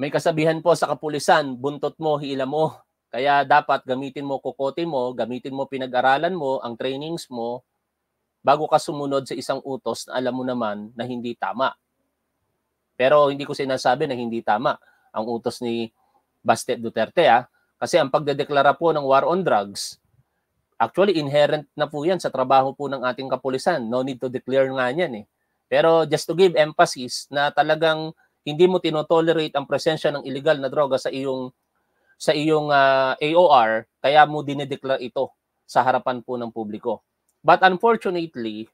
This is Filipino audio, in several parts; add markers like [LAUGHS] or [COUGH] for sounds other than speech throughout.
May kasabihan po sa kapulisan, buntot mo, hila mo. Kaya dapat gamitin mo kokote mo, gamitin mo pinag-aralan mo, ang trainings mo, bago ka sumunod sa isang utos na alam mo naman na hindi tama. Pero hindi ko sinasabi na hindi tama ang utos ni Bastet Duterte. Ah. Kasi ang pagdedeklara po ng war on drugs, actually inherent na po yan sa trabaho po ng ating kapulisan. No need to declare nga yan eh. Pero just to give emphasis na talagang hindi mo tinotolerate ang presensya ng illegal na droga sa iyong sa iyong uh, ah, AOR, kaya mo dinedeklara ito sa harapan po ng publiko. But unfortunately,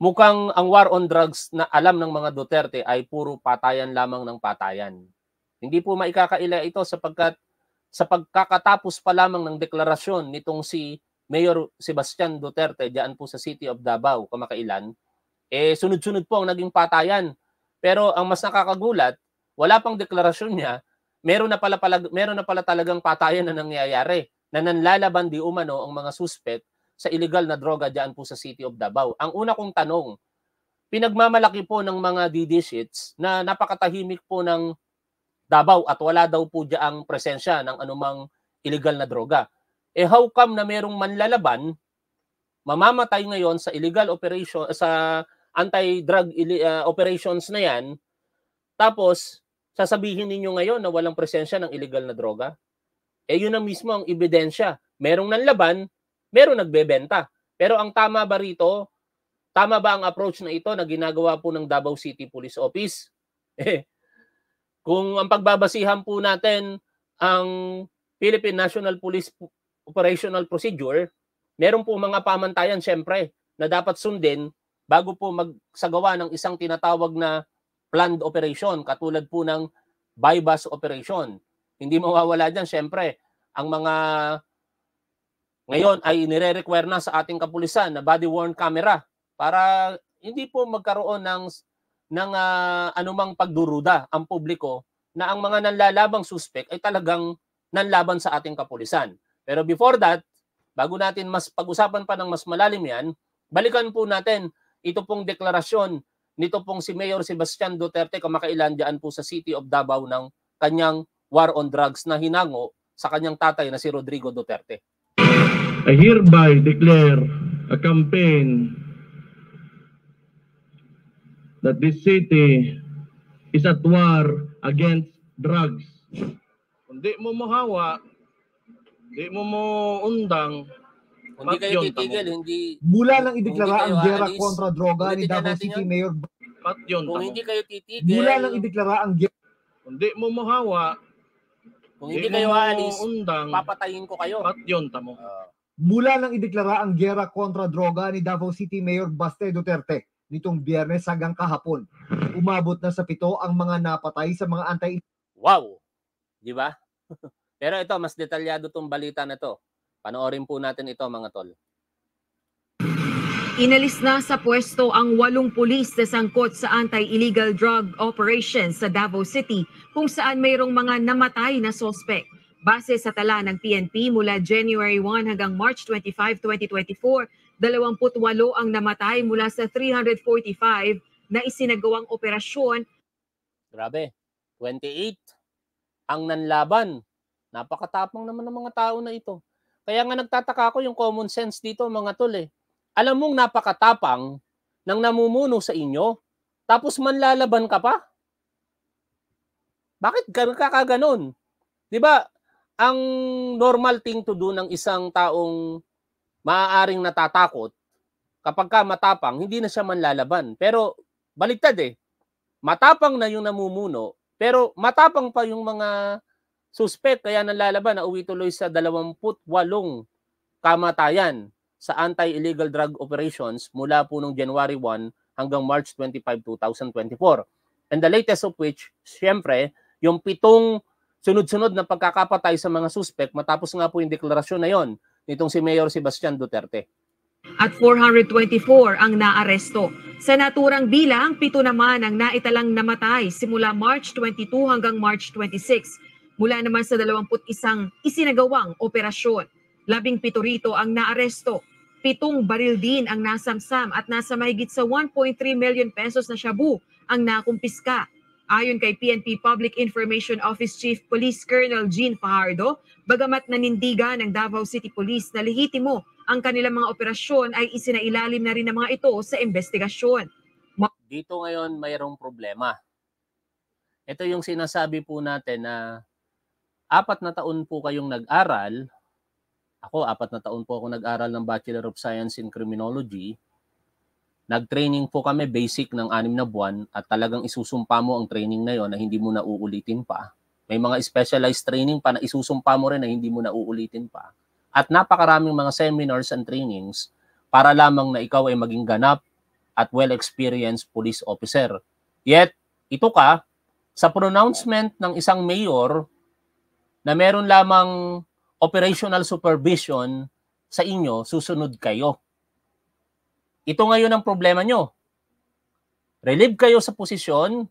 mukhang ang war on drugs na alam ng mga Duterte ay puro patayan lamang ng patayan. Hindi po maikakaila ito sapagkat sa pagkakatapos pa lamang ng deklarasyon nitong si Mayor Sebastian Duterte diyan po sa City of Davao kamakailan, eh sunod-sunod po ang naging patayan pero ang mas nakakagulat, wala pang deklarasyon niya, meron na pala, pala meron na pala talagang patayan na nangyayari na nanlalaban di umano ang mga suspect sa illegal na droga diyan po sa City of Davao. Ang una kong tanong, pinagmamalaki po ng mga DD sheets na napakatahimik po ng Davao at wala daw po diyan ang presensya ng anumang illegal na droga. Eh how come na merong manlalaban mamamatay ngayon sa illegal operation sa anti-drug uh, operations na yan, tapos sasabihin ninyo ngayon na walang presensya ng illegal na droga? Eh yun ang mismo ang ebidensya. Merong nanlaban, merong nagbebenta. Pero ang tama ba rito? Tama ba ang approach na ito na ginagawa po ng Davao City Police Office? [LAUGHS] Eh, kung ang pagbabasihan po natin ang Philippine National Police Operational Procedure, meron po mga pamantayan syempre na dapat sundin bago po magsagawa ng isang tinatawag na planned operation katulad po ng buy bypass operation. Hindi mawawala dyan, syempre, ang mga ngayon ay nire-require na sa ating kapulisan na body-worn camera para hindi po magkaroon ng ng uh, anumang pagduruda ang publiko na ang mga nanlalabang suspect ay talagang nanlaban sa ating kapulisan. Pero before that, bago natin mas pag-usapan pa ng mas malalim yan, balikan po natin ito pong deklarasyon nito pong si Mayor Sebastian Duterte kamakailan dyan po sa City of Davao ng kanyang war on drugs na hinango sa kanyang tatay na si Rodrigo Duterte. I hereby declare a campaign that this city is at war against drugs. Kung di mo mahawa, di mo mo undang, hindi kayo titigil, hindi... Mula nang ideklara ang gera kontra droga ni Davao City Mayor... Pat yun, Kung hindi kayo titigil... Mula nang ideklara ang gera... Hindi mo mahawa, kung hindi kayo aalis, papatayin ko kayo. Pat yun, tamo. Ah. Mula nang ideklara ang gera kontra droga ni Davao City Mayor Baste Duterte nitong biyernes hanggang kahapon. Umabot na sa pito ang mga napatay sa mga anti- Wow! Di ba? [LAUGHS] Pero ito, mas detalyado tong balita na to. Panoorin po natin ito mga tol. Inalis na sa pwesto ang walong pulis na sangkot sa anti-illegal drug operation sa Davao City kung saan mayroong mga namatay na sospek. Base sa tala ng PNP mula January 1 hanggang March 25, 2024, 28 ang namatay mula sa 345 na isinagawang operasyon. Grabe, 28 ang nanlaban. Napakatapang naman ng mga tao na ito. Kaya nga nagtataka ako yung common sense dito mga tol eh. Alam mong napakatapang ng namumuno sa inyo, tapos manlalaban ka pa? Bakit kakaganon? 'Di ba? Ang normal thing to do ng isang taong maaaring natatakot kapag ka matapang, hindi na siya manlalaban. Pero baliktad eh. Matapang na yung namumuno, pero matapang pa yung mga Suspect kaya nalalaban na uwi tuloy sa 28 kamatayan sa anti-illegal drug operations mula po nung January 1 hanggang March 25, 2024. And the latest of which, siyempre, yung pitong sunod-sunod na pagkakapatay sa mga suspect matapos nga po yung deklarasyon na yon nitong si Mayor Sebastian Duterte at 424 ang naaresto. Sa naturang bilang, pito naman ang naitalang namatay simula March 22 hanggang March 26 Mula naman sa 21 isinagawang operasyon, labing pito rito ang naaresto, pitong baril din ang nasamsam at nasa mahigit sa 1.3 million pesos na shabu ang nakumpiska. Ayon kay PNP Public Information Office Chief Police Colonel Gene Fajardo, bagamat nanindigan ng Davao City Police na lehitimo ang kanilang mga operasyon ay isinailalim na rin ng mga ito sa investigasyon. Dito ngayon mayroong problema. Ito yung sinasabi po natin na apat na taon po kayong nag-aral, ako apat na taon po ako nag-aral ng Bachelor of Science in Criminology, nag-training po kami basic ng anim na buwan at talagang isusumpa mo ang training na yon na hindi mo na uulitin pa. May mga specialized training pa na isusumpa mo rin na hindi mo na uulitin pa. At napakaraming mga seminars and trainings para lamang na ikaw ay maging ganap at well-experienced police officer. Yet, ito ka, sa pronouncement ng isang mayor na meron lamang operational supervision sa inyo, susunod kayo. Ito ngayon ang problema nyo. Relieve kayo sa posisyon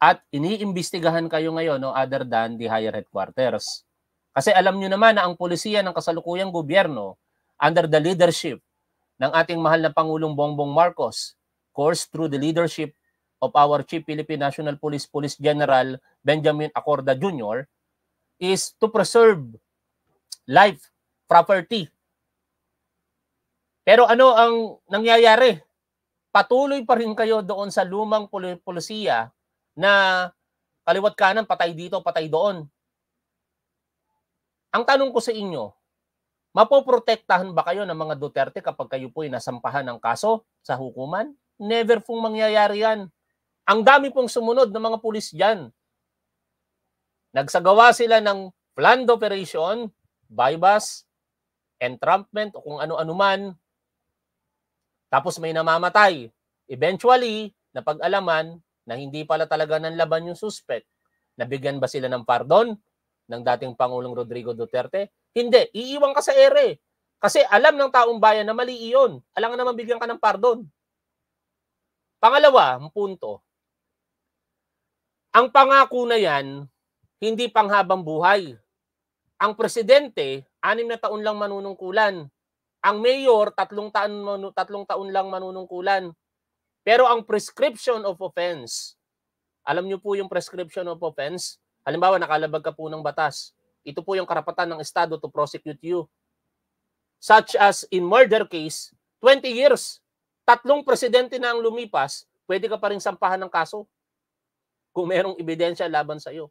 at iniimbestigahan kayo ngayon no, other than the higher headquarters. Kasi alam nyo naman na ang polisiya ng kasalukuyang gobyerno under the leadership ng ating mahal na Pangulong Bongbong Marcos, course through the leadership of our Chief Philippine National Police Police General Benjamin Acorda Jr., is to preserve life, property. Pero ano ang nangyayari? Patuloy pa rin kayo doon sa lumang pol- na kaliwat kanan, patay dito, patay doon. Ang tanong ko sa inyo, mapoprotektahan ba kayo ng mga Duterte kapag kayo po ay nasampahan ng kaso sa hukuman? Never pong mangyayari yan. Ang dami pong sumunod ng mga pulis dyan Nagsagawa sila ng planned operation, bypass, entrapment o kung ano-ano man. Tapos may namamatay. Eventually, napag-alaman na hindi pala talaga nanlaban yung suspect. Nabigyan ba sila ng pardon ng dating Pangulong Rodrigo Duterte? Hindi. Iiwan ka sa ere. Kasi alam ng taong bayan na mali iyon. Alam naman bigyan ka ng pardon. Pangalawa, ang punto. Ang pangako na yan, hindi panghabang buhay. Ang presidente, anim na taon lang manunungkulan. Ang mayor, tatlong taon, tatlong taon lang manunungkulan. Pero ang prescription of offense, alam niyo po yung prescription of offense? Halimbawa, nakalabag ka po ng batas. Ito po yung karapatan ng Estado to prosecute you. Such as in murder case, 20 years. Tatlong presidente na ang lumipas, pwede ka pa rin sampahan ng kaso kung merong ebidensya laban sa iyo.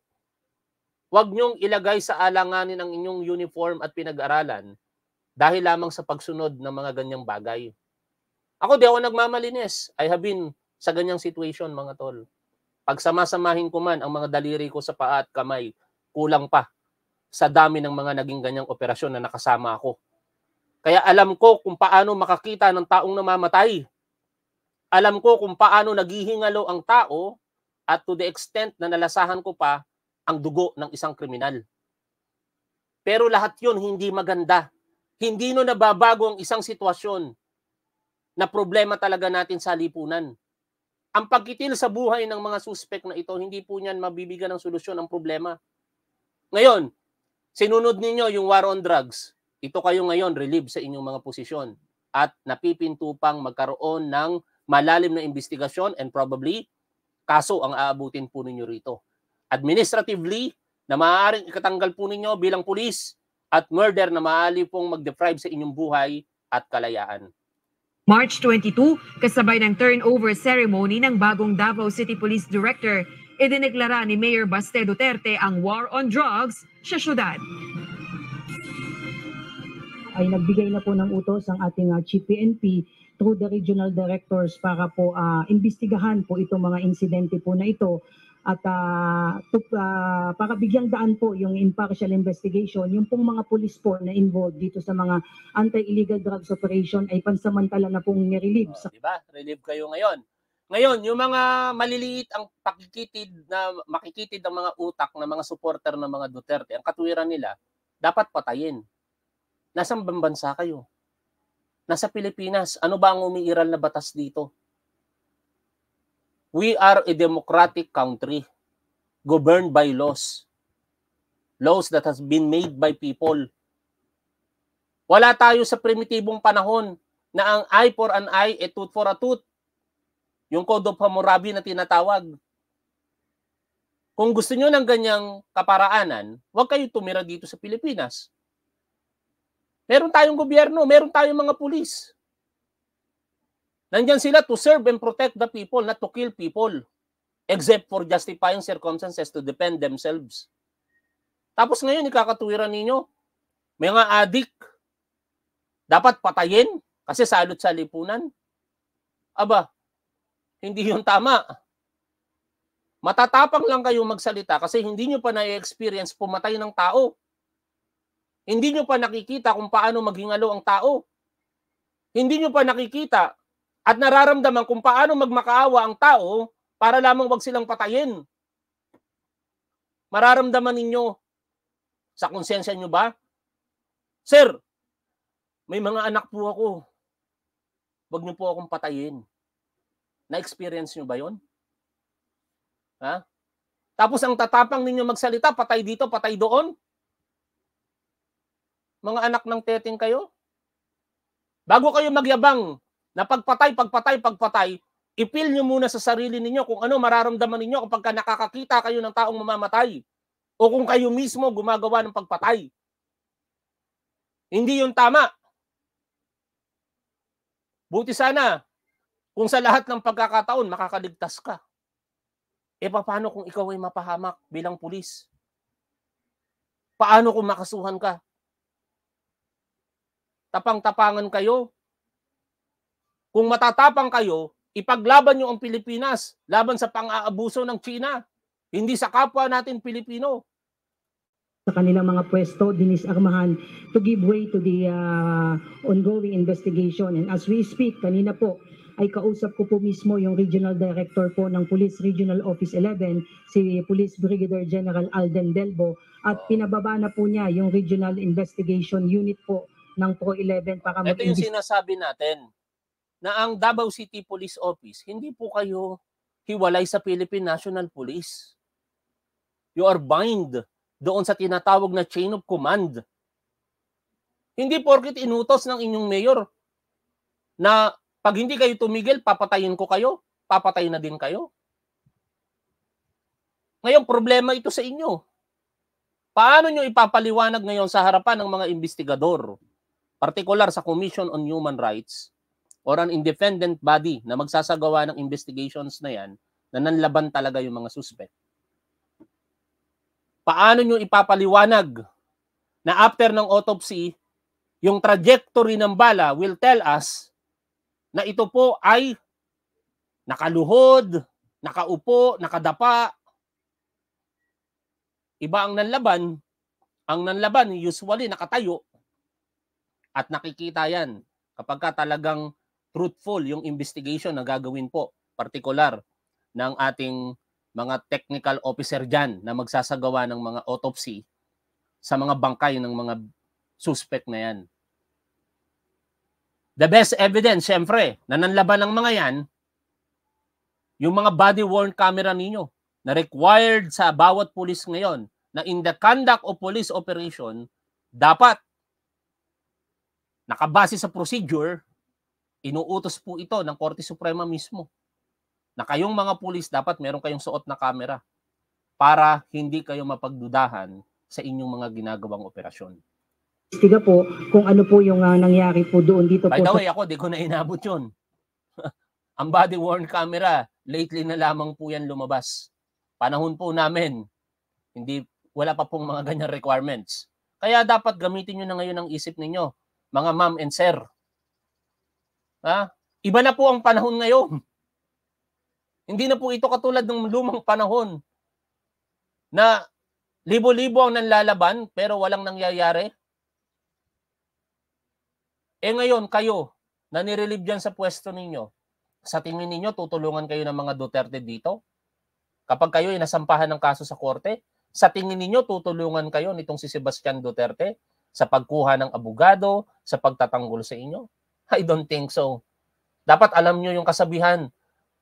Huwag niyong ilagay sa alanganin ang inyong uniform at pinag-aralan dahil lamang sa pagsunod ng mga ganyang bagay. Ako di ako nagmamalinis. I have been sa ganyang situation mga tol. Pagsamasamahin ko man ang mga daliri ko sa paa at kamay, kulang pa sa dami ng mga naging ganyang operasyon na nakasama ako. Kaya alam ko kung paano makakita ng taong namamatay. Alam ko kung paano naghihingalo ang tao at to the extent na nalasahan ko pa ang dugo ng isang kriminal. Pero lahat yun hindi maganda. Hindi no nababago ang isang sitwasyon na problema talaga natin sa lipunan. Ang pagkitil sa buhay ng mga suspect na ito, hindi po niyan mabibigyan ng solusyon ang problema. Ngayon, sinunod ninyo yung war on drugs. Ito kayo ngayon, relieve sa inyong mga posisyon. At napipinto pang magkaroon ng malalim na investigasyon and probably kaso ang aabutin po ninyo rito administratively na maaaring ikatanggal po ninyo bilang pulis at murder na maaari pong mag-deprive sa inyong buhay at kalayaan. March 22, kasabay ng turnover ceremony ng bagong Davao City Police Director, idineklara ni Mayor Baste Duterte ang war on drugs sa syudad. Ay nagbigay na po ng utos ang ating uh, Chief through the regional directors para po uh, imbestigahan po itong mga insidente po na ito at uh, to, uh, para bigyang daan po yung impartial investigation, yung pong mga pulis po na involved dito sa mga anti-illegal drugs operation ay pansamantala na pong nirelieve. Oh, diba? Relieve kayo ngayon. Ngayon, yung mga maliliit ang pakikitid na makikitid ang mga utak ng mga supporter ng mga Duterte, ang katuwiran nila, dapat patayin. Nasaan bansa kayo? Nasa Pilipinas, ano ba ang umiiral na batas dito? We are a democratic country governed by laws. Laws that has been made by people. Wala tayo sa primitibong panahon na ang eye for an eye, a tooth for a tooth. Yung Code of Hammurabi na tinatawag. Kung gusto nyo ng ganyang kaparaanan, huwag kayo tumira dito sa Pilipinas. Meron tayong gobyerno, meron tayong mga pulis. Nandiyan sila to serve and protect the people, not to kill people. Except for justifying circumstances to defend themselves. Tapos ngayon, ikakatuwiran ninyo, may mga adik, dapat patayin kasi salot sa lipunan. Aba, hindi yun tama. Matatapang lang kayo magsalita kasi hindi nyo pa na-experience pumatay ng tao. Hindi nyo pa nakikita kung paano maghingalo ang tao. Hindi nyo pa nakikita at nararamdaman kung paano magmakaawa ang tao para lamang wag silang patayin. Mararamdaman ninyo sa konsensya nyo ba? Sir, may mga anak po ako. Huwag niyo po akong patayin. Na-experience niyo ba yon? Ha? Tapos ang tatapang ninyo magsalita, patay dito, patay doon. Mga anak ng teteng kayo. Bago kayo magyabang, na pagpatay, pagpatay, pagpatay, ipil nyo muna sa sarili ninyo kung ano mararamdaman ninyo kapag nakakakita kayo ng taong mamamatay o kung kayo mismo gumagawa ng pagpatay. Hindi yun tama. Buti sana kung sa lahat ng pagkakataon makakaligtas ka. E paano kung ikaw ay mapahamak bilang pulis? Paano kung makasuhan ka? Tapang-tapangan kayo kung matatapang kayo, ipaglaban nyo ang Pilipinas laban sa pang-aabuso ng China, hindi sa kapwa natin Pilipino. Sa kanilang mga pwesto, Dinis dinisarmahan to give way to the uh, ongoing investigation. And as we speak, kanina po, ay kausap ko po mismo yung regional director po ng Police Regional Office 11, si Police Brigadier General Alden Delbo, at pinababa na po niya yung Regional Investigation Unit po ng PRO 11 para mag- Ito yung sinasabi natin na ang Davao City Police Office, hindi po kayo hiwalay sa Philippine National Police. You are bind doon sa tinatawag na chain of command. Hindi porkit inutos ng inyong mayor na pag hindi kayo tumigil, papatayin ko kayo, papatay na din kayo. Ngayon, problema ito sa inyo. Paano nyo ipapaliwanag ngayon sa harapan ng mga investigador, partikular sa Commission on Human Rights, or an independent body na magsasagawa ng investigations na yan na nanlaban talaga yung mga suspect. Paano nyo ipapaliwanag na after ng autopsy, yung trajectory ng bala will tell us na ito po ay nakaluhod, nakaupo, nakadapa. Iba ang nanlaban. Ang nanlaban usually nakatayo at nakikita yan kapag ka talagang truthful yung investigation na gagawin po, partikular ng ating mga technical officer dyan na magsasagawa ng mga autopsy sa mga bangkay ng mga suspect na yan. The best evidence, syempre, na nanlaban ng mga yan, yung mga body-worn camera ninyo na required sa bawat pulis ngayon na in the conduct of police operation, dapat nakabase sa procedure, Inuutos po ito ng Korte Suprema mismo na kayong mga pulis dapat meron kayong suot na kamera para hindi kayo mapagdudahan sa inyong mga ginagawang operasyon. Tiga po kung ano po yung uh, nangyari po doon dito By po. By the way, ako di ko na inabot yun. [LAUGHS] Ang body worn camera, lately na lamang po yan lumabas. Panahon po namin, hindi wala pa pong mga ganyan requirements. Kaya dapat gamitin nyo na ngayon ang isip ninyo, mga ma'am and sir. Ha? Iba na po ang panahon ngayon. Hindi na po ito katulad ng lumang panahon na libo-libo ang nanlalaban pero walang nangyayari. Eh ngayon, kayo, na nirelieve dyan sa pwesto ninyo, sa tingin ninyo, tutulungan kayo ng mga Duterte dito? Kapag kayo ay nasampahan ng kaso sa korte, sa tingin ninyo, tutulungan kayo nitong si Sebastian Duterte sa pagkuha ng abogado, sa pagtatanggol sa inyo? [LAUGHS] I don't think so. Dapat alam nyo yung kasabihan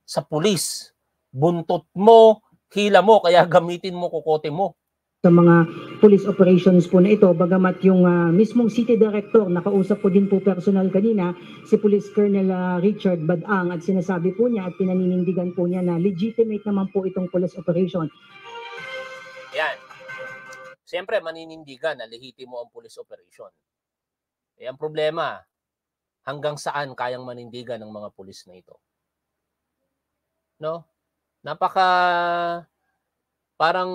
sa pulis. Buntot mo, hila mo, kaya gamitin mo, kukote mo. Sa mga police operations po na ito, bagamat yung uh, mismong city director, nakausap ko din po personal kanina, si Police Colonel uh, Richard Badang at sinasabi po niya at pinaninindigan po niya na legitimate naman po itong police operation. Yan. Siyempre, maninindigan na lehitimo ang police operation. Eh, problema, hanggang saan kayang manindigan ng mga pulis na ito. No? Napaka parang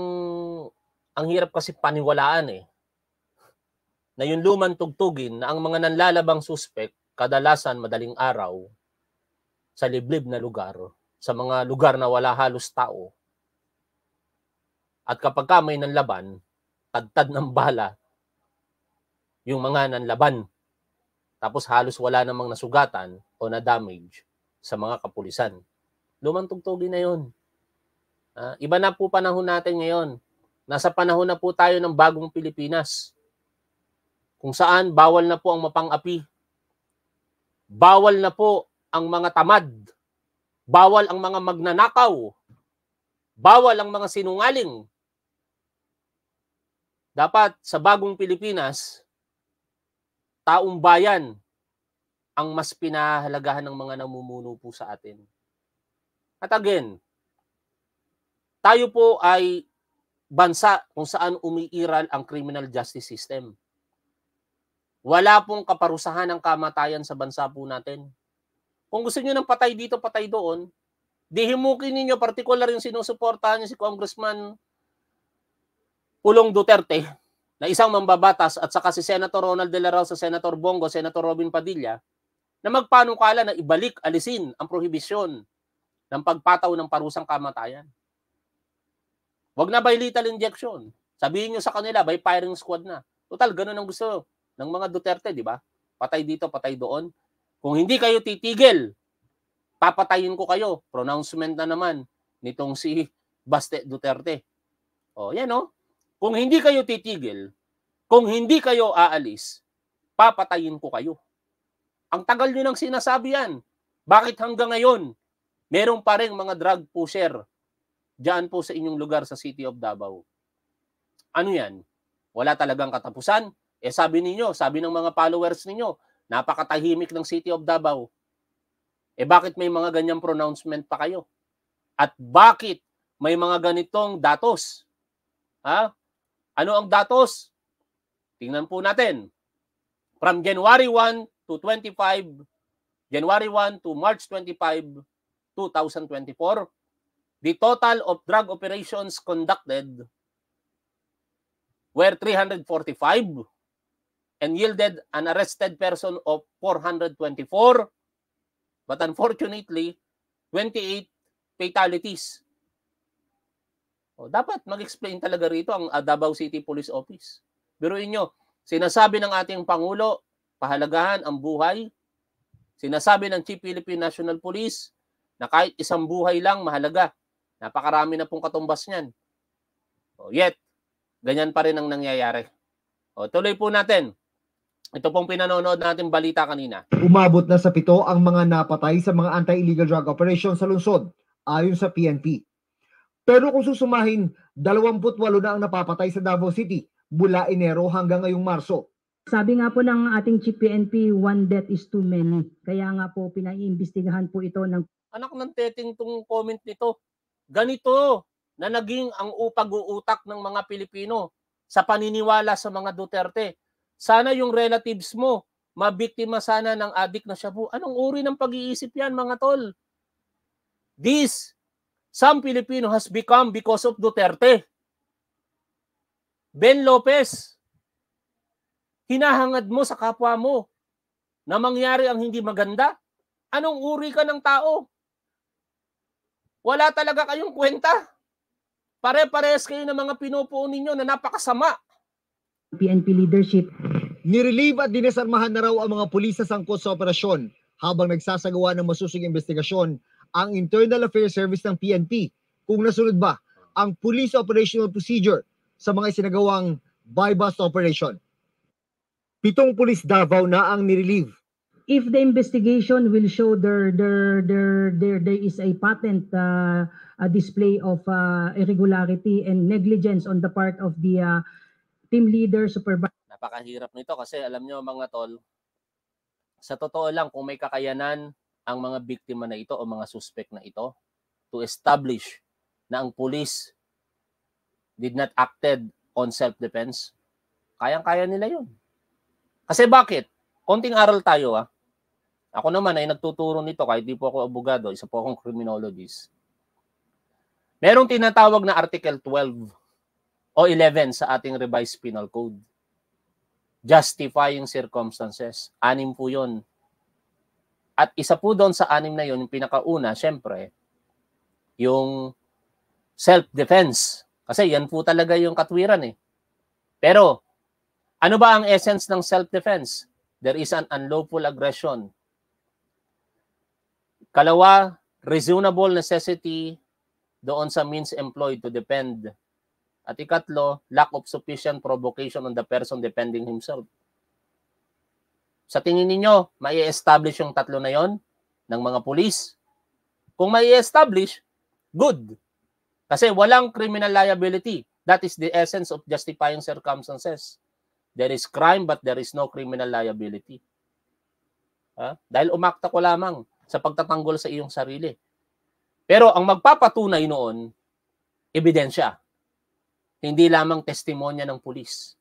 ang hirap kasi paniwalaan eh na yung luman tugtugin na ang mga nanlalabang suspek kadalasan madaling araw sa liblib na lugar, sa mga lugar na wala halos tao. At kapag ka may nanlaban, tagtad ng bala yung mga nanlaban tapos halos wala namang nasugatan o na-damage sa mga kapulisan. Lumang tugtugin na yun. Uh, iba na po panahon natin ngayon. Nasa panahon na po tayo ng bagong Pilipinas. Kung saan bawal na po ang mapang-api. Bawal na po ang mga tamad. Bawal ang mga magnanakaw. Bawal ang mga sinungaling. Dapat sa bagong Pilipinas, taong bayan ang mas pinahalagahan ng mga namumuno po sa atin. At again, tayo po ay bansa kung saan umiiral ang criminal justice system. Wala pong kaparusahan ng kamatayan sa bansa po natin. Kung gusto niyo ng patay dito, patay doon, dihimukin ninyo, particular yung sinusuportahan niyo si Congressman Pulong Duterte, na isang mambabatas at saka si Senator Ronald De La Rosa, Senator Bongo, Senator Robin Padilla na magpanukala na ibalik, alisin ang prohibisyon ng pagpataw ng parusang kamatayan. Huwag na by lethal injection. Sabihin nyo sa kanila, by firing squad na. Total, ganun ang gusto ng mga Duterte, di ba? Patay dito, patay doon. Kung hindi kayo titigil, papatayin ko kayo. Pronouncement na naman nitong si Baste Duterte. O, yan o. Kung hindi kayo titigil, kung hindi kayo aalis, papatayin ko kayo. Ang tagal nyo nang sinasabi yan. Bakit hanggang ngayon, meron pa rin mga drug pusher dyan po sa inyong lugar sa City of Davao? Ano yan? Wala talagang katapusan? Eh sabi ninyo, sabi ng mga followers ninyo, napakatahimik ng City of Davao. Eh bakit may mga ganyang pronouncement pa kayo? At bakit may mga ganitong datos? Ha? Ano ang datos? Tingnan po natin. From January 1 to 25, January 1 to March 25, 2024, the total of drug operations conducted were 345 and yielded an arrested person of 424. But unfortunately, 28 fatalities o, oh, dapat mag-explain talaga rito ang ah, Davao City Police Office. Biruin nyo, sinasabi ng ating Pangulo, pahalagahan ang buhay. Sinasabi ng Chief Philippine National Police na kahit isang buhay lang mahalaga. Napakarami na pong katumbas niyan. O, oh, yet, ganyan pa rin ang nangyayari. O, oh, tuloy po natin. Ito pong pinanonood natin balita kanina. Umabot na sa pito ang mga napatay sa mga anti-illegal drug operation sa lungsod ayon sa PNP. Pero kung susumahin, 28 na ang napapatay sa Davao City mula Enero hanggang ngayong Marso. Sabi nga po ng ating chief PNP, one death is too many. Kaya nga po pinaiimbestigahan po ito ng... Anak ng teteng itong comment nito. Ganito na naging ang upag-uutak ng mga Pilipino sa paniniwala sa mga Duterte. Sana yung relatives mo, mabiktima sana ng adik na shabu. Anong uri ng pag-iisip yan mga tol? This some Filipino has become because of Duterte. Ben Lopez, hinahangad mo sa kapwa mo na mangyari ang hindi maganda? Anong uri ka ng tao? Wala talaga kayong kwenta. Pare-pares kayo ng mga pinupuo ninyo na napakasama. PNP leadership. Nirelieve at dinesarmahan na raw ang mga pulis sa sangkot sa operasyon habang nagsasagawa ng masusing investigasyon ang Internal Affairs Service ng PNP kung nasunod ba ang Police Operational Procedure sa mga isinagawang bypass operation. Pitong pulis Davao na ang nirelieve. If the investigation will show there there there there, there is a patent uh, a display of uh, irregularity and negligence on the part of the uh, team leader supervisor. Napakahirap nito kasi alam nyo mga tol, sa totoo lang kung may kakayanan ang mga biktima na ito o mga suspect na ito to establish na ang police did not acted on self-defense, kayang-kaya nila yun. Kasi bakit? Konting aral tayo ah. Ako naman ay nagtuturo nito kahit di po ako abogado, isa po akong criminologist. Merong tinatawag na Article 12 o 11 sa ating revised penal code. Justifying circumstances. Anim po yun at isa po doon sa anim na yun, yung pinakauna, syempre, yung self-defense. Kasi yan po talaga yung katwiran eh. Pero, ano ba ang essence ng self-defense? There is an unlawful aggression. Kalawa, reasonable necessity doon sa means employed to defend. At ikatlo, lack of sufficient provocation on the person defending himself. Sa tingin ninyo, may establish yung tatlo na yon ng mga pulis? Kung may establish, good. Kasi walang criminal liability. That is the essence of justifying circumstances. There is crime but there is no criminal liability. Ha? Dahil umakta ko lamang sa pagtatanggol sa iyong sarili. Pero ang magpapatunay noon, ebidensya. Hindi lamang testimonya ng pulis.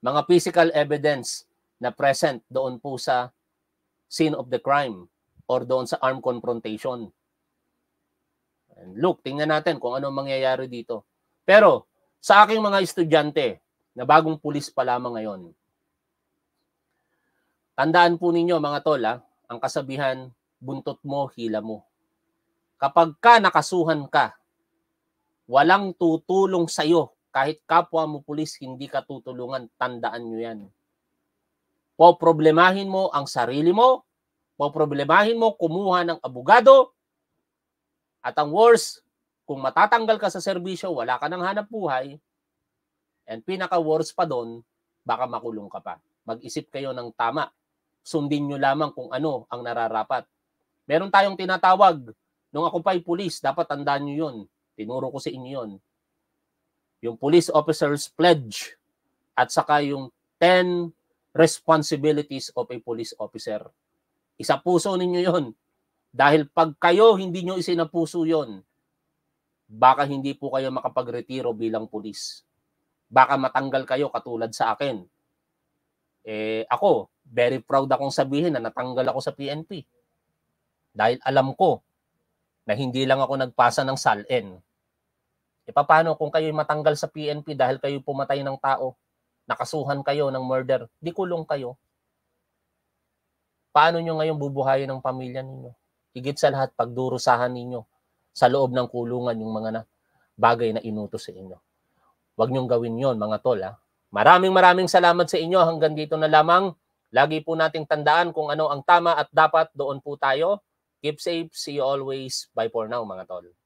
Mga physical evidence na present doon po sa scene of the crime or doon sa armed confrontation. And look, tingnan natin kung ano mangyayari dito. Pero sa aking mga estudyante na bagong pulis pa lamang ngayon, tandaan po ninyo mga tola, ah, ang kasabihan, buntot mo, hila mo. Kapag ka nakasuhan ka, walang tutulong sa'yo kahit kapwa mo pulis, hindi ka tutulungan. Tandaan nyo yan. Poproblemahin mo ang sarili mo, poproblemahin mo kumuha ng abogado, at ang worst, kung matatanggal ka sa serbisyo, wala ka ng hanap buhay, and pinaka-worst pa doon, baka makulong ka pa. Mag-isip kayo ng tama. Sundin nyo lamang kung ano ang nararapat. Meron tayong tinatawag. Nung ako pa'y pulis, dapat tandaan nyo yun. Tinuro ko sa inyo yun yung police officer's pledge at saka yung 10 responsibilities of a police officer. Isa puso ninyo yon. Dahil pag kayo hindi nyo isinapuso yon, baka hindi po kayo makapagretiro bilang pulis. Baka matanggal kayo katulad sa akin. Eh, ako, very proud akong sabihin na natanggal ako sa PNP. Dahil alam ko na hindi lang ako nagpasa ng SALN. E paano kung kayo matanggal sa PNP dahil kayo pumatay ng tao? nakasuhan kayo ng murder, di kulong kayo. Paano nyo ngayon bubuhayin ang pamilya ninyo? Higit sa lahat, pagdurusahan ninyo sa loob ng kulungan yung mga na bagay na inutos sa inyo. Huwag nyong gawin yon mga tol. Ha? Maraming maraming salamat sa inyo. Hanggang dito na lamang. Lagi po nating tandaan kung ano ang tama at dapat. Doon po tayo. Keep safe. See you always. Bye for now mga tol.